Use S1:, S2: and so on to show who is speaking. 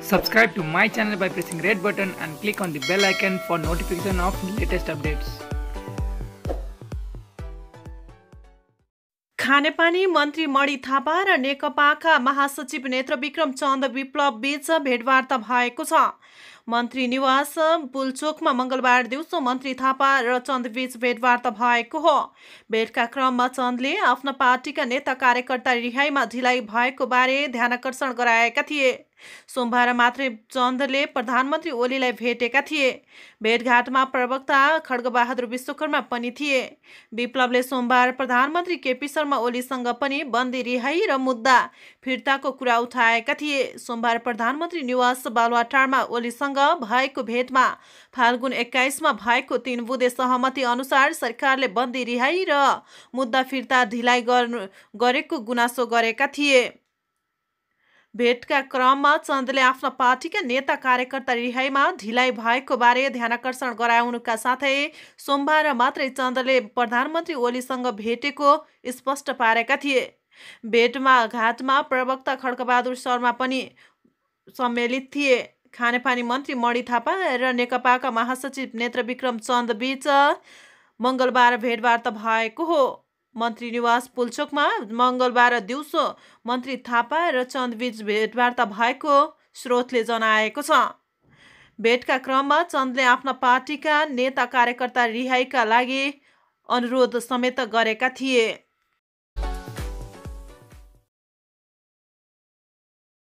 S1: Subscribe to my channel by pressing red button and click on the bell icon for notification of latest updates. खानेपानी मन्त्री मणि थापा र नेकपाका महासचिव नेत्र विक्रम चन्द विप्लव बीच भेटवार्ता भएको छ मन्त्री निवास पुलचोकमा मङ्गलबार दिउँसो मन्त्री थापा र चन्दबीच भेटवार्ता भएको हो भेटका क्रममा चन्दले आफ्ना पार्टीका नेता कार्यकर्ता रिहाईमा ढिलाइ भएको बारे ध्यानकर्षण गराएका थिए सोमबार मात्रै चन्दले प्रधानमन्त्री ओलीलाई भेटेका थिए भेटघाटमा प्रवक्ता खड्गबहादुर विश्वकर्मा पनि थिए विप्लवले सोमबार प्रधानमन्त्री केपी शर्मा ओलीसँग पनि बन्दी रिहाई र मुद्दा फिर्ताको कुरा उठाएका थिए सोमबार प्रधानमन्त्री निवास बालुवाटारमा ओलीसँग भएको भेटमा फाल्गुन एक्काइसमा भएको तिन बुधे सहमति अनुसार सरकारले बन्दी रिहाई र मुद्दा फिर्ता ढिलाइ गरेको गुनासो गरेका थिए भेटका क्रममा चन्दले आफ्नो पार्टीका नेता कार्यकर्ता रिहाइमा ढिलाइ भएको बारे ध्यानकर्षण गराउनुका साथै सोमबार मात्रै चन्दले प्रधानमन्त्री ओलीसँग भेटेको स्पष्ट पारेका थिए भेटमा घाटमा प्रवक्ता खड्कबहादुर शर्मा पनि सम्मेलित थिए खानेपानी मन्त्री मणि थापा र नेकपाका महासचिव नेत्र विक्रम मङ्गलबार भेटवार्ता भएको हो मन्त्री निवास पुल्चोकमा मङ्गलबार दिउँसो मन्त्री थापा र चन्दबीच भेटवार्ता भएको स्रोतले जनाएको छ भेटका क्रममा चन्दले आफ्ना पार्टीका नेता कार्यकर्ता रिहाइका लागि अनुरोध समेत गरेका थिए